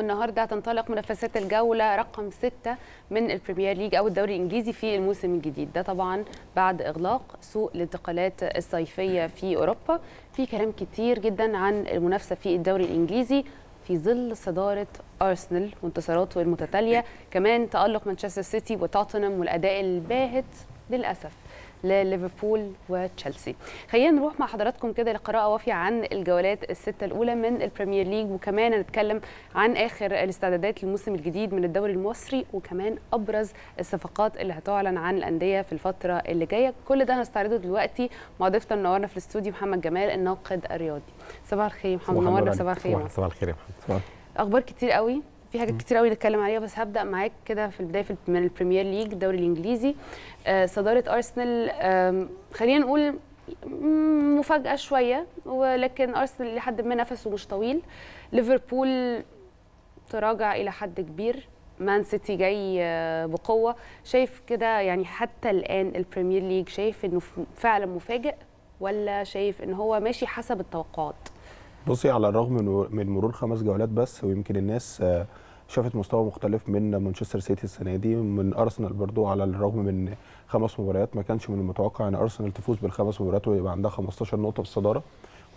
والنهارده هتنطلق منافسات الجوله رقم 6 من البريمير ليج او الدوري الانجليزي في الموسم الجديد ده طبعا بعد اغلاق سوق الانتقالات الصيفيه في اوروبا في كلام كتير جدا عن المنافسه في الدوري الانجليزي في ظل صداره ارسنال وانتصاراته المتتاليه كمان تالق مانشستر سيتي وتوتنهام والاداء الباهت للاسف لليفربول وتشيلسي خلينا نروح مع حضراتكم كده لقراءه وافيه عن الجولات السته الاولى من البريمير ليج وكمان هنتكلم عن اخر الاستعدادات للموسم الجديد من الدوري المصري وكمان ابرز الصفقات اللي هتعلن عن الانديه في الفتره اللي جايه كل ده هنستعرضه دلوقتي مع ضيفنا منورنا في الاستوديو محمد جمال الناقد الرياضي صباح الخير محمد منورنا صباح الخير صباح الخير يا محمد صباح اخبار كتير قوي في حاجات كتير قوي نتكلم عليها بس هبدا معاك كده في البدايه من البريمير ليج الدوري الانجليزي آه، صداره ارسنال خلينا نقول مفاجاه شويه ولكن ارسنال لحد ما نفسه مش طويل ليفربول تراجع الى حد كبير مان سيتي جاي آه، بقوه شايف كده يعني حتى الان البريمير ليج شايف انه فعلا مفاجئ ولا شايف ان هو ماشي حسب التوقعات بصي على الرغم من مرور خمس جولات بس ويمكن الناس آه، شافت مستوى مختلف من مانشستر سيتي السنه دي من ارسنال برضو على الرغم من خمس مباريات ما كانش من المتوقع ان ارسنال تفوز بالخمس مباريات ويبقى عندها 15 نقطه في الصداره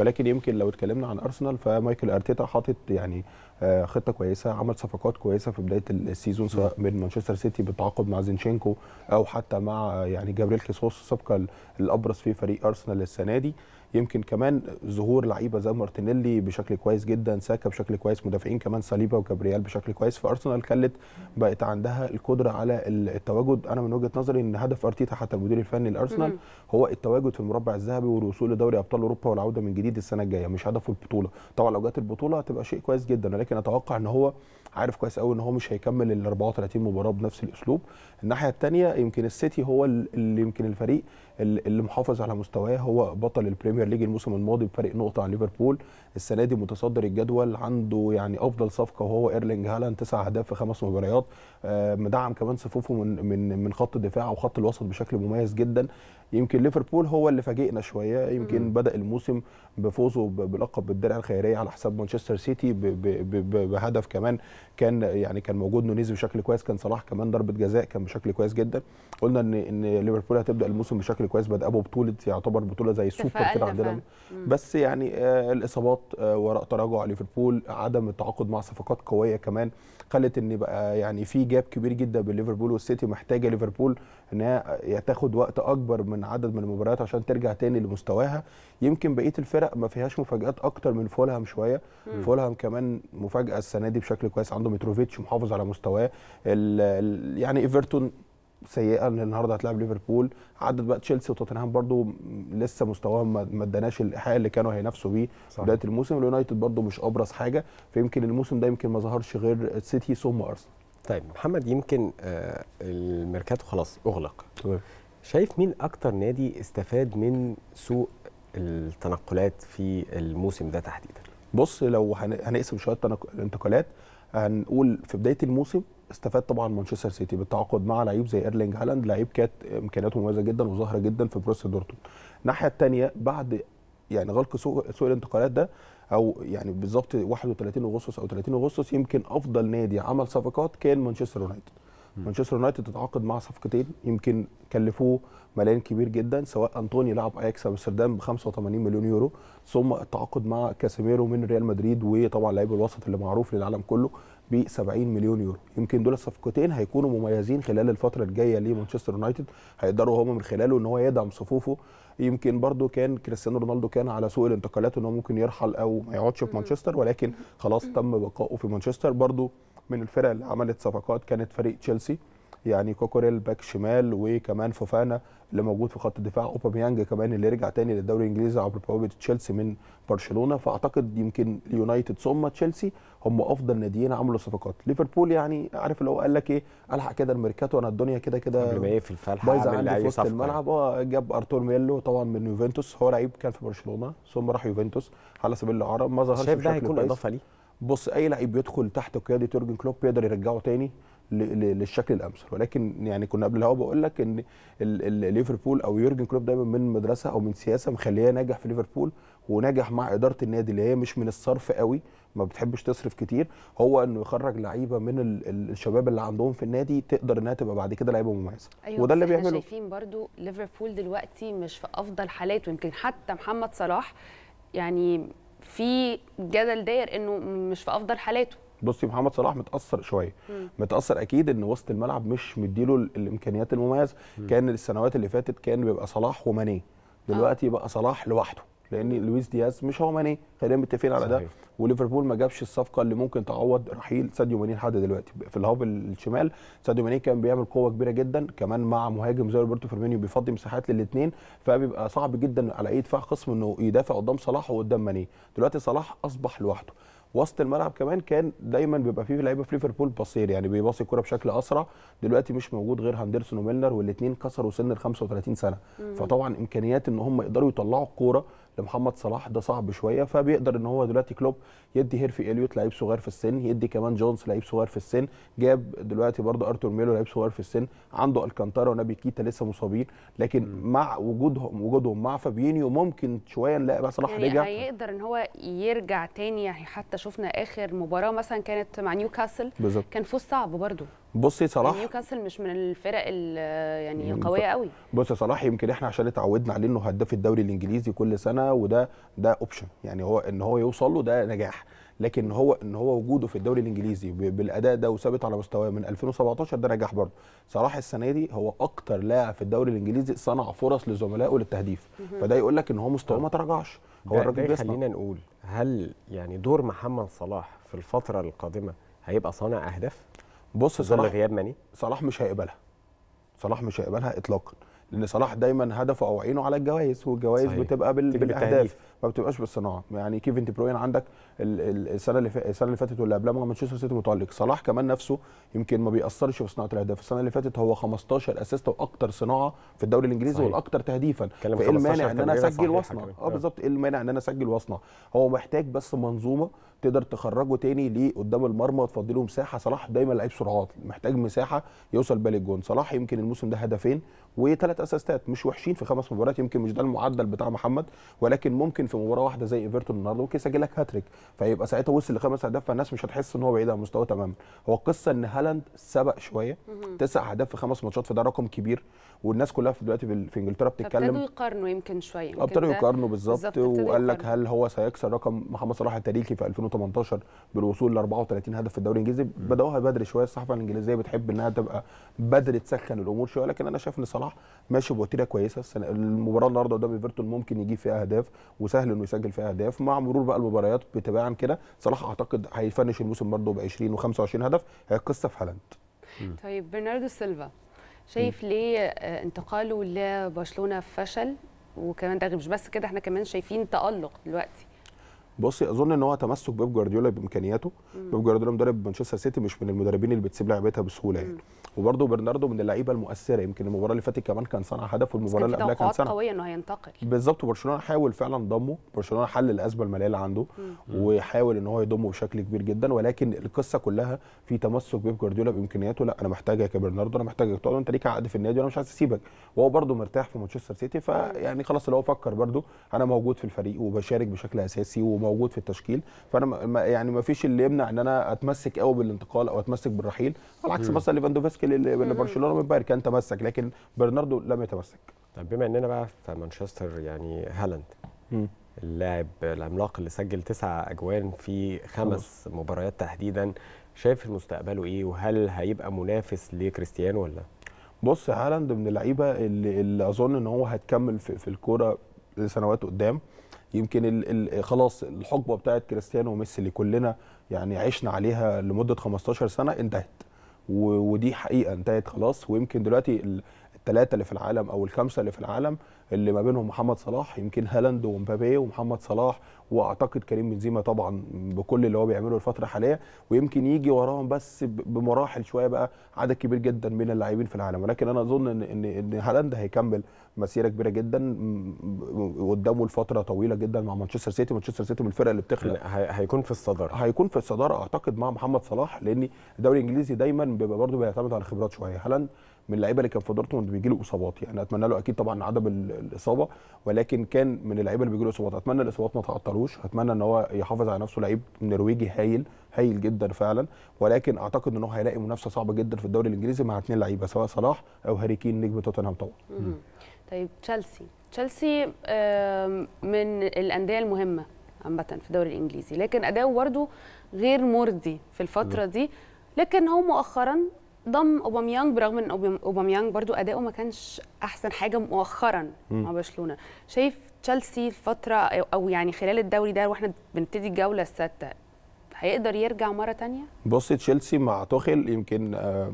ولكن يمكن لو اتكلمنا عن ارسنال فمايكل ارتيتا حاطط يعني آه، خطه كويسه عمل صفقات كويسه في بدايه السيزون سواء من مانشستر سيتي بالتعاقد مع زينشينكو او حتى مع آه، يعني جابريل كيسوس الصفقه الابرز في فريق ارسنال السنه دي يمكن كمان ظهور لعيبه زي مارتينيلي بشكل كويس جدا ساكا بشكل كويس مدافعين كمان صليبا وكابريال بشكل كويس في ارسنال خلت بقت عندها القدره على التواجد انا من وجهه نظري ان هدف ارتيتا حتى المدير الفني لارسنال هو التواجد في المربع الذهبي والوصول لدوري ابطال اوروبا والعوده من جديد السنه الجايه مش هدفه البطوله طبعا لو جت البطوله هتبقى شيء كويس جدا ولكن اتوقع ان هو عارف كويس قوي ان هو مش هيكمل ال 34 مباراه بنفس الاسلوب الناحيه الثانيه يمكن السيتي هو اللي يمكن الفريق اللي محافظ على مستواه هو بطل البريمير ليج الموسم الماضي بفارق نقطه عن ليفربول السنه دي متصدر الجدول عنده يعني افضل صفقه وهو ايرلينج هالاند تسع اهداف في خمس مباريات آه، مدعم كمان صفوفه من من من خط الدفاع وخط الوسط بشكل مميز جدا يمكن ليفربول هو اللي فاجئنا شويه يمكن بدا الموسم بفوزه بلقب الدرع الخيريه على حساب مانشستر سيتي بهدف كمان كان يعني كان موجود نونيز بشكل كويس كان صلاح كمان ضربه جزاء كان بشكل كويس جدا قلنا ان ان ليفربول هتبدا الموسم بشكل كويس بدأ ببطوله يعتبر بطوله زي السوبر كده عندنا بس يعني آه الاصابات آه وراء تراجع ليفربول عدم التعاقد مع صفقات قويه كمان خلت ان بقى يعني في جاب كبير جدا بين ليفربول والسيتي محتاجه ليفربول ان هي تاخد وقت اكبر من عدد من المباريات عشان ترجع تاني لمستواها يمكن بقيه الفرق ما فيهاش مفاجات اكتر من فولهام شويه فولهام كمان مفاجاه السنه دي بشكل كويس عنده متروفيتش محافظ على مستواه يعني ايفرتون سيئه ان النهارده هتلعب ليفربول عدد بقى تشيلسي وتوتنهام برده لسه مستواهم ما اداناش الايحاء اللي كانوا هينافسوا بيه بدايه الموسم اليونايتد برده مش ابرز حاجه فيمكن الموسم ده يمكن ما ظهرش غير سيتي ثم ارسنال طيب محمد يمكن آه، الميركاتو خلاص اغلق طيب. شايف مين اكتر نادي استفاد من سوق التنقلات في الموسم ده تحديدا بص لو هنقسم شويه الانتقالات هنقول في بدايه الموسم استفاد طبعا مانشستر سيتي بالتعاقد مع لعيب زي ايرلينج هالاند لعيب كانت امكانياته مميزه جدا وظاهره جدا في بروسيا دورتموند الناحيه الثانيه بعد يعني غلق سوق سوق الانتقالات ده او يعني بالظبط 31 اغسطس او 30 اغسطس يمكن افضل نادي عمل صفقات كان مانشستر يونايتد مانشستر يونايتد تتعاقد مع صفقتين يمكن كلفوه ملايين كبير جدا سواء انطوني لاعب اياكس امستردام ب 85 مليون يورو ثم التعاقد مع كاسيميرو من ريال مدريد وطبعا لعيب الوسط اللي معروف للعالم كله ب 70 مليون يورو يمكن دول الصفقتين هيكونوا مميزين خلال الفتره الجايه لمانشستر يونايتد هيقدروا هم من خلاله ان هو يدعم صفوفه يمكن برضو كان كريستيانو رونالدو كان على سوق الانتقالات ان هو ممكن يرحل او ما يقعدش في مانشستر ولكن خلاص تم بقائه في مانشستر برضو من الفرق اللي عملت صفقات كانت فريق تشيلسي يعني كوكوريل باك شمال وكمان فوفانا اللي موجود في خط الدفاع اوباميانج كمان اللي رجع تاني للدوري الانجليزي عبر بوابه تشيلسي من برشلونه فاعتقد يمكن اليونايتد ثم تشيلسي هم افضل ناديين عملوا صفقات ليفربول يعني عارف اللي هو قال لك ايه الحق كده الميركاتو انا الدنيا كده كده قبل ما يقفل فالحق بايظه عندي في وسط الملعب اه جاب ارتور ميلو طبعا من يوفنتوس هو لعيب كان في برشلونه ثم راح يوفنتوس على سبيل الاعاره ما ظهرش شايف ده هيكون اضافه ليه بص اي لعيب بيدخل تحت قياده يورجن كلوب يقدر يرجعه تاني للشكل الامثل ولكن يعني كنا قبل الهوا بقول لك ان ليفربول او يورجن كلوب دايما من مدرسه او من سياسه مخليه ناجح في ليفربول وناجح مع اداره النادي اللي هي مش من الصرف قوي ما بتحبش تصرف كتير هو انه يخرج لعيبه من الشباب اللي عندهم في النادي تقدر انها تبقى بعد كده لعيبه مميزه أيوة وده اللي بيعمله شايفين برضو ليفربول دلوقتي مش في افضل حالاته يمكن حتى محمد صلاح يعني في جدل داير انه مش في افضل حالاته بصي محمد صلاح متاثر شويه متاثر اكيد ان وسط الملعب مش مديله الامكانيات المميزه كان السنوات اللي فاتت كان بيبقى صلاح وماني دلوقتي آه. بقى صلاح لوحده لان لويس دياز مش هو ماني خلينا متفقين على ده وليفربول ما جابش الصفقه اللي ممكن تعوض رحيل ساديو ماني لحد دلوقتي في الهاب الشمال ساديو ماني كان بيعمل قوه كبيره جدا كمان مع مهاجم زي روبرتو فيرمينيو بيفضي مساحات للاثنين فبيبقى صعب جدا على اي دفاع خصم انه يدافع قدام صلاح وقدام ماني دلوقتي صلاح اصبح لوحده وسط الملعب كمان كان دايما بيبقى فيه لعيبه في ليفربول باصير يعني بيباصي الكوره بشكل اسرع دلوقتي مش موجود غير هاندرسون وميلنر والاثنين كسروا سن ال 35 سنه مم. فطبعا امكانيات ان هم يقدروا يطلعوا الكوره لمحمد صلاح ده صعب شويه فبيقدر ان هو دلوقتي كلوب يدي هيرفي اليوت لعيب صغير في السن يدي كمان جونز لعيب صغير في السن جاب دلوقتي برضه ارتور ميلو لعيب صغير في السن عنده الكانتارا ونابي كيتا لسه مصابين لكن م. مع وجودهم وجودهم مع فابينيو ممكن شويه نلاقي بقى صلاح يعني رجع هيقدر ان هو يرجع تاني يعني حتى شفنا اخر مباراه مثلا كانت مع نيوكاسل كان فوز صعب برضه بصي يعني صلاح نيوكاسل مش من الفرق يعني قويه قوي بصي صلاح يمكن احنا عشان اتعودنا عليه انه هداف الدوري الانجليزي كل سنه وده ده اوبشن يعني هو ان هو يوصل له ده نجاح لكن هو ان هو وجوده في الدوري الانجليزي بالاداء ده وثابت على مستواه من 2017 ده نجاح برضه صلاح السنه دي هو اكتر لاعب في الدوري الانجليزي صنع فرص لزملائه للتهديف فده يقول لك ان هو مستواه ما تراجعش هو الراجل بيصنع خلينا نقول هل يعني دور محمد صلاح في الفتره القادمه هيبقى صانع اهداف بص صلاح غياب ماني صلاح مش هيقبلها صلاح مش هيقبلها اطلاقا لان صلاح دايما هدفه او عينه على الجوائز والجوائز بتبقى بال... بالاهداف ما بتبقاش بالصناعه يعني كيفن دي بروين عندك السنه اللي السنه اللي فاتت واللي قبلها مانشستر سيتي متالق صلاح كمان نفسه يمكن ما بيأثرش في صناعه الاهداف السنه اللي فاتت هو 15 اسيست واكثر صناعه في الدوري الانجليزي صحيح. والاكتر تهديفا فايه المانع ان انا اسجل واصنع اه بالظبط ايه المانع ان انا اسجل واصنع هو محتاج بس منظومه تقدر تخرجه تاني ليه قدام المرمى وتفضي له مساحه صلاح دايما لعيب سرعات محتاج مساحه يوصل بالي الجون صلاح يمكن الموسم ده هدفين وثلاث اسيستات مش وحشين في خمس مباريات يمكن مش ده المعدل بتاع محمد ولكن ممكن في مباراه واحده زي ايفرتون النهارده ممكن يسجل لك هاتريك فيبقى ساعتها وصل لخمس اهداف فالناس مش هتحس ان هو بعيد عن مستواه تماما هو القصه ان هالاند سبق شويه تسع اهداف في خمس ماتشات فده رقم كبير والناس كلها في دلوقتي في انجلترا بتتكلم ابتدوا يقارنوا يمكن شويه ابتدوا يقارنوا بالظبط وقال لك هل هو سيكسر رقم محمد صلاح التاريخي في 2018 بالوصول ل 34 هدف في الدوري الانجليزي بداوها بدري شويه الصحافه الانجليزيه بتحب انها تبقى بدري تسخن الامور شويه لكن انا شايف ان صلاح ماشي بوتيره كويسه المباراه النهارده قدام ايفرتون ممكن يجيب فيها اهداف سهل انه يسجل فيها اهداف مع مرور بقى المباريات بتباعا كده صلاح اعتقد هيفنش الموسم برضه ب 20 و25 هدف هي قصه في هالاند طيب برناردو سيلفا شايف ليه آه، انتقاله لبرشلونه فشل وكمان ده مش بس كده احنا كمان شايفين تالق دلوقتي بصي اظن ان هو تمسك بيب جوارديولا بامكانياته بيب جوارديولا مدرب مانشستر سيتي مش من المدربين اللي بتسيب لعيبتها بسهوله يعني وبرده برناردو من اللعيبه المؤثره يمكن المباراه اللي فاتت كمان كان صنع هدف والمباراه اللي قبلها كان صنع قويه انه هينتقل بالظبط وبرشلونه حاول فعلا ضمه برشلونه حل الازمه الماليه اللي عنده مم. وحاول ان هو يضمه بشكل كبير جدا ولكن القصه كلها في تمسك بيب جوارديولا بامكانياته لا انا محتاجك يا برناردو انا محتاجك تقعد انت ليك عقد في النادي وانا مش عايز اسيبك وهو برده مرتاح في مانشستر سيتي فيعني خلاص اللي هو فكر برده انا موجود في الفريق وبشارك بشكل اساسي موجود في التشكيل فانا ما يعني ما فيش اللي يمنع ان انا اتمسك قوي بالانتقال او اتمسك بالرحيل على عكس مثلا ليفاندوفسكي اللي برشلونه من باير كان تمسك لكن برناردو لم يتمسك طب بما اننا بقى في مانشستر يعني هالاند اللاعب العملاق اللي سجل تسع اجوان في خمس مباريات تحديدا شايف مستقبله ايه وهل هيبقى منافس لكريستيانو ولا بص هالاند من اللعيبه اللي, اللي اظن ان هو هتكمل في, في الكوره لسنوات قدام يمكن خلاص الحقبه بتاعت كريستيانو وميسي اللي كلنا يعني عشنا عليها لمده 15 سنه انتهت ودي حقيقه انتهت خلاص ويمكن دلوقتي الثلاثه اللي في العالم او الخمسه اللي في العالم اللي ما بينهم محمد صلاح يمكن هالاند ومبابي ومحمد صلاح واعتقد كريم بنزيما طبعا بكل اللي هو بيعمله الفتره الحاليه ويمكن يجي وراهم بس بمراحل شويه بقى عدد كبير جدا من اللاعبين في العالم ولكن انا اظن ان ان ان هالاند هيكمل مسيره كبيره جدا قدامه لفتره طويله جدا مع مانشستر سيتي مانشستر سيتي من الفرق اللي بتخلق هيكون في الصداره هيكون في الصداره اعتقد مع محمد صلاح لان الدوري الانجليزي دايما بيبقى برده بيعتمد على الخبرات شويه هالاند من اللعيبه اللي كان في دورتموند بيجي له اصابات يعني اتمنى له اكيد طبعا عدم الاصابه ولكن كان من اللعيبه اللي بيجي له اصابات اتمنى الاصابات ما تعطل يزعلوش اتمنى ان هو يحافظ على نفسه لعيب نرويجي هايل هايل جدا فعلا ولكن اعتقد ان هو هيلاقي منافسه صعبه جدا في الدوري الانجليزي مع اثنين لعيبه سواء صلاح او هاري كين نجم توتنهام طبعا طيب تشيلسي تشيلسي من الانديه المهمه عامه في الدوري الانجليزي لكن اداؤه برده غير مرضي في الفتره دي لكن هو مؤخرا ضم اوباميانج برغم ان اوباميانج برضو اداؤه ما كانش احسن حاجه مؤخرا مع برشلونه شايف تشيلسي الفتره او يعني خلال الدوري ده واحنا بنبتدي الجوله السادسه هيقدر يرجع مره تانية بص تشيلسي مع توخيل يمكن آه،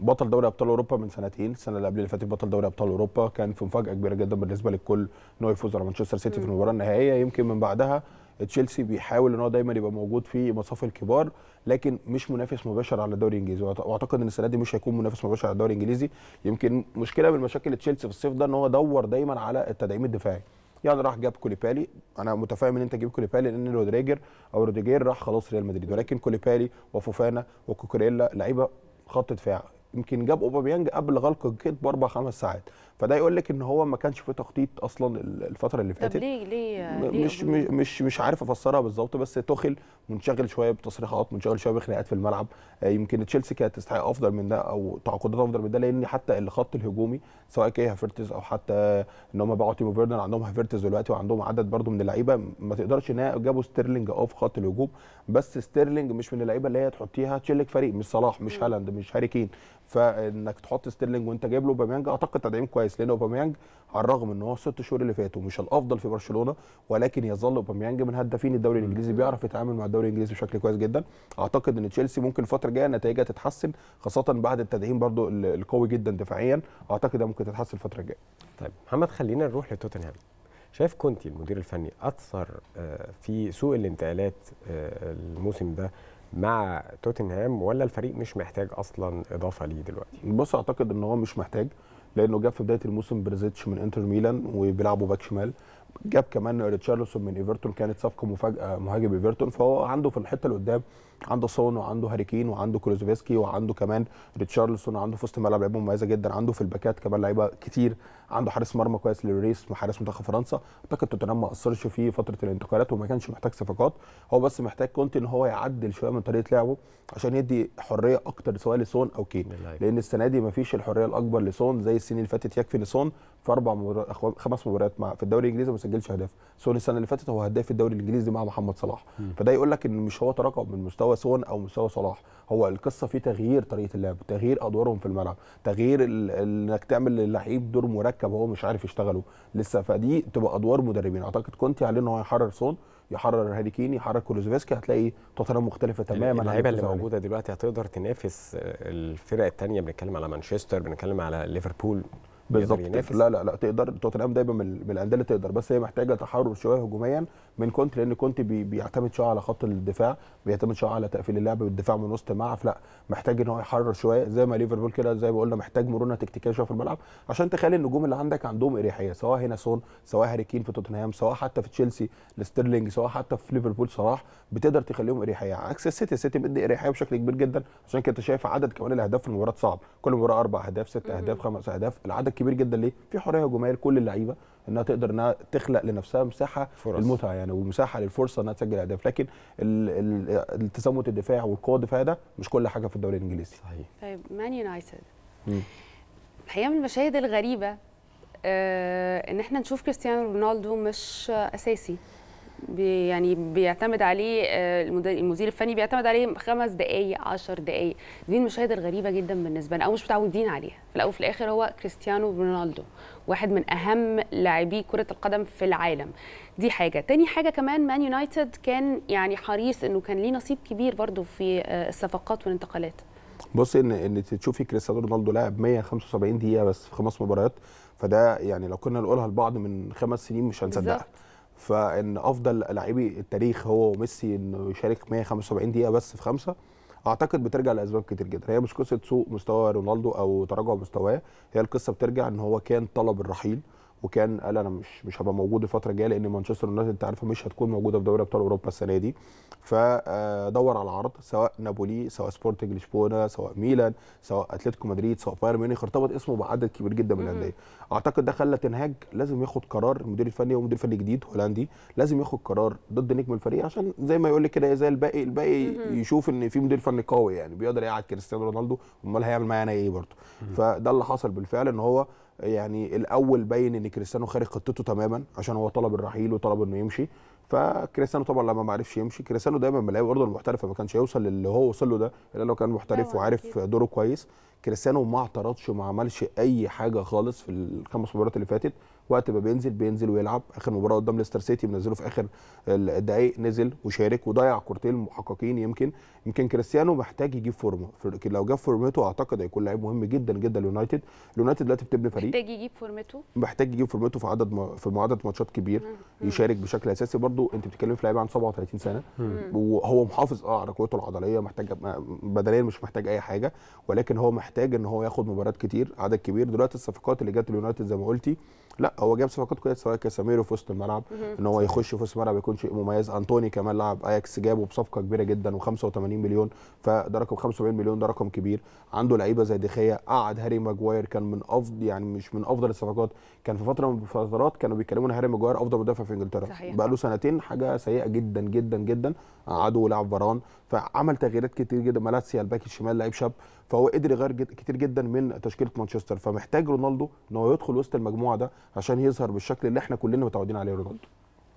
بطل دوري ابطال اوروبا من سنتين السنه اللي قبل اللي فاتت بطل دوري ابطال اوروبا كان في مفاجاه كبيره جدا بالنسبه للكل انه يفوز على مانشستر سيتي في المباراه النهائيه يمكن من بعدها تشيلسي بيحاول ان هو دايما يبقى موجود في مصاف الكبار لكن مش منافس مباشر على الدوري الانجليزي واعتقد ان السنه دي مش هيكون منافس مباشر على الدوري الانجليزي يمكن مشكله من مشاكل تشيلسي في الصيف ده ان هو دور دايما على التدعيم الدفاعي يعني راح جاب كوليبالي انا متفائل ان انت تجيب كوليبالي لان رودريجر او روديجير راح خلاص ريال مدريد ولكن كوليبالي وفوفانا وكوكريلا لعيبه خط دفاع يمكن جاب اوباميانج قبل غلق الجيت باربع خمس ساعات فده يقول لك ان هو ما كانش في تخطيط اصلا الفتره اللي فاتت طب ليه ليه مش ليه مش مش عارف افسرها بالظبط بس توخل منشغل شويه بتصريحات منشغل شويه بخناقات في الملعب آه، يمكن تشيلسي كانت تستحق افضل من ده او تعاقدات افضل من ده لان حتى الخط الهجومي سواء كان هافيرتز او حتى ان هم باعوا تيمو فيردن عندهم هافيرتز دلوقتي وعندهم عدد برده من اللعيبه ما تقدرش ان هي جابوا ستيرلينج اه في خط الهجوم بس ستيرلينج مش من اللعيبه اللي هي تحطيها تشيلك فريق مش صلاح مش هالاند مش هاري كين فانك تحط ستيرلينج وانت جايب له اعتقد تدعيم كويس كويس لان اوباميانج على الرغم ان هو الست شهور اللي فاتوا مش الافضل في برشلونه ولكن يظل اوباميانج من هدافين الدوري الانجليزي بيعرف يتعامل مع الدوري الانجليزي بشكل كويس جدا اعتقد ان تشيلسي ممكن الفتره الجايه نتائجها تتحسن خاصه بعد التدعيم برضو القوي جدا دفاعيا اعتقد ممكن تتحسن الفتره الجايه طيب محمد خلينا نروح لتوتنهام شايف كونتي المدير الفني اثر آه، في سوء الانتقالات آه، الموسم ده مع توتنهام ولا الفريق مش محتاج اصلا اضافه ليه دلوقتي؟ بص اعتقد ان هو مش محتاج لانه جاب في بدايه الموسم بريزيتش من انتر ميلان وبيلعبوا باك شمال جاب كمان ريتشارلسون من ايفرتون كانت صفقه مفاجاه مهاجم ايفرتون فهو عنده في الحته اللي قدام عنده سون وعنده هاري كين وعنده كروزوفسكي وعنده كمان ريتشارلسون وعنده في وسط الملعب لعيبه مميزه جدا عنده في الباكات كمان لعيبه كتير عنده حارس مرمى كويس للريس حارس منتخب فرنسا اعتقد توتنهام ما قصرش في فتره الانتقالات وما كانش محتاج صفقات هو بس محتاج كونتي ان هو يعدل شويه من طريقه لعبه عشان يدي حريه اكتر سواء لسون او كين لان السنه دي ما فيش الحريه الاكبر لسون زي السنين اللي فاتت يكفي لسون في اربع مباريات خمس مباريات مع في الدوري الانجليزي ما سجلش اهداف سون السنه اللي فاتت هو هداف الدوري الانجليزي مع محمد صلاح م. فده يقول لك ان مش هو تراكم من مستوى سون او مستوى صلاح هو القصه في تغيير طريقه اللعب تغيير ادوارهم في الملعب تغيير انك تعمل للعيب دور مركب هو مش عارف يشتغله لسه فدي تبقى ادوار مدربين اعتقد كنت عليه ان هو يحرر سون يحرر هاري كين يحرر كولوزفسكي هتلاقي توتنهام مختلفه تماما اللعيبه اللي موجوده دلوقتي هتقدر تنافس آه، الفرق الثانيه بنتكلم على مانشستر بنتكلم على ليفربول يعني بالظبط لا لا لا تقدر توتنهام دايما من الانديه اللي تقدر بس هي محتاجه تحرر شويه هجوميا من كونت لان كونت بي بيعتمد شويه على خط الدفاع بيعتمد شويه على تقفيل اللعب بالدفاع من وسط الملعب لا محتاج ان هو يحرر شويه زي ما ليفربول كده زي ما قلنا محتاج مرونه تكتيكيه شويه في الملعب عشان تخلي النجوم اللي عندك عندهم اريحيه سواء هنا سون سواء هاري كين في توتنهام سواء حتى في تشيلسي لستيرلينج سواء حتى في ليفربول صلاح بتقدر تخليهم اريحيه عكس السيتي السيتي بيدي اريحيه بشكل كبير جدا عشان كده شايف عدد كمان الاهداف في المباراه صعب كل مباراه اربع اهداف ست اهداف خمس اهداف العدد كبير جدا ليه؟ في حريه هجوميه لكل اللعيبه انها تقدر انها تخلق لنفسها مساحه فرص. المتعه يعني ومساحه للفرصه انها تسجل اهداف لكن التسمت الدفاعي والقوه الدفاعيه ده مش كل حاجه في الدوري الانجليزي صحيح طيب مان يونايتد الحقيقه من المشاهد الغريبه آه ان احنا نشوف كريستيانو رونالدو مش اساسي بي يعني بيعتمد عليه آه، المدير الفني بيعتمد عليه خمس دقائق عشر دقائق دي المشاهد الغريبه جدا بالنسبه لنا او مش متعودين عليها في الاول وفي الاخر هو كريستيانو رونالدو واحد من اهم لاعبي كره القدم في العالم دي حاجه تاني حاجه كمان مان يونايتد كان يعني حريص انه كان ليه نصيب كبير برضو في آه، الصفقات والانتقالات بص ان ان تشوفي كريستيانو رونالدو لعب 175 دقيقه بس في خمس مباريات فده يعني لو كنا نقولها لبعض من خمس سنين مش هنصدقها فان افضل لاعبي التاريخ هو وميسي انه يشارك 175 دقيقه بس في خمسه اعتقد بترجع لاسباب كتير جدا هي مش قصه سوء مستوى رونالدو او تراجع مستواه هي القصه بترجع ان هو كان طلب الرحيل وكان قال انا مش مش هبقى موجود الفتره الجايه لان مانشستر يونايتد انت عارفه مش هتكون موجوده في دوري ابطال اوروبا السنه دي فدور آه، على عرض سواء نابولي سواء سبورتنج لشبونه سواء ميلان سواء اتلتيكو مدريد سواء بايرن ميونخ ارتبط اسمه بعدد كبير جدا من الانديه اعتقد ده خلى تنهاج لازم ياخد قرار المدير الفني ومدير فني جديد هولندي لازم ياخد قرار ضد نجم الفريق عشان زي ما يقول لك كده زي الباقي الباقي يشوف ان في مدير فني قوي يعني بيقدر يقعد كريستيانو رونالدو امال هيعمل معايا انا ايه برضه فده اللي حصل بالفعل ان هو يعني الاول باين ان كريستيانو خارج خطته تماما عشان هو طلب الرحيل وطلب انه يمشي فكريستيانو طبعا لما ما عرفش يمشي كريستيانو دايما من لعيبه برضه المحترفه ما كانش هيوصل للي هو وصل له ده الا لو كان محترف أيوة، وعارف دوره كويس كريستيانو ما اعترضش وما عملش اي حاجه خالص في الخمس مباريات اللي فاتت وقت ما بينزل بينزل ويلعب اخر مباراه قدام ليستر سيتي منزله في اخر الدقائق نزل وشارك وضيع كورتين محققين يمكن يمكن كريستيانو محتاج يجيب فورمه لو جاب فورمته اعتقد هيكون لعيب مهم جدا جدا لليونايتد اليونايتد دلوقتي بتبني فريق محتاج يجيب فورمته محتاج يجيب فورمته في عدد ما في عدد ماتشات كبير يشارك بشكل اساسي برضو انت بتتكلم في لعيب عنده 37 سنه وهو محافظ اه على قوته العضليه محتاج بدنيا مش محتاج اي حاجه ولكن هو محتاج ان هو ياخد مباريات كتير عدد كبير دلوقتي الصفقات اللي جت اليونايتد زي ما قلتي لا هو جاب صفقات كويسه سواء كاساميرو في وسط الملعب ان هو يخش في وسط الملعب يكون شيء مميز انطوني كمان لاعب اياكس جابه بصفقه كبيره جدا و85 مليون فده رقم 75 مليون ده رقم كبير عنده لعيبه زي دخيا قعد هاري ماجواير كان من افضل يعني مش من افضل الصفقات كان في فتره من الفترات كانوا بيتكلموا ان هاري ماجواير افضل مدافع في انجلترا بقى له سنتين حاجه سيئه جدا جدا جدا قعدوا ولعب فاران فعمل تغييرات كتير جدا مالاتسيا الباك الشمال لعيب شاب فهو قدر يغير كتير جدا من تشكيله مانشستر فمحتاج رونالدو ان هو يدخل وسط المجموعه ده عشان يظهر بالشكل اللي احنا كلنا متعودين عليه رونالدو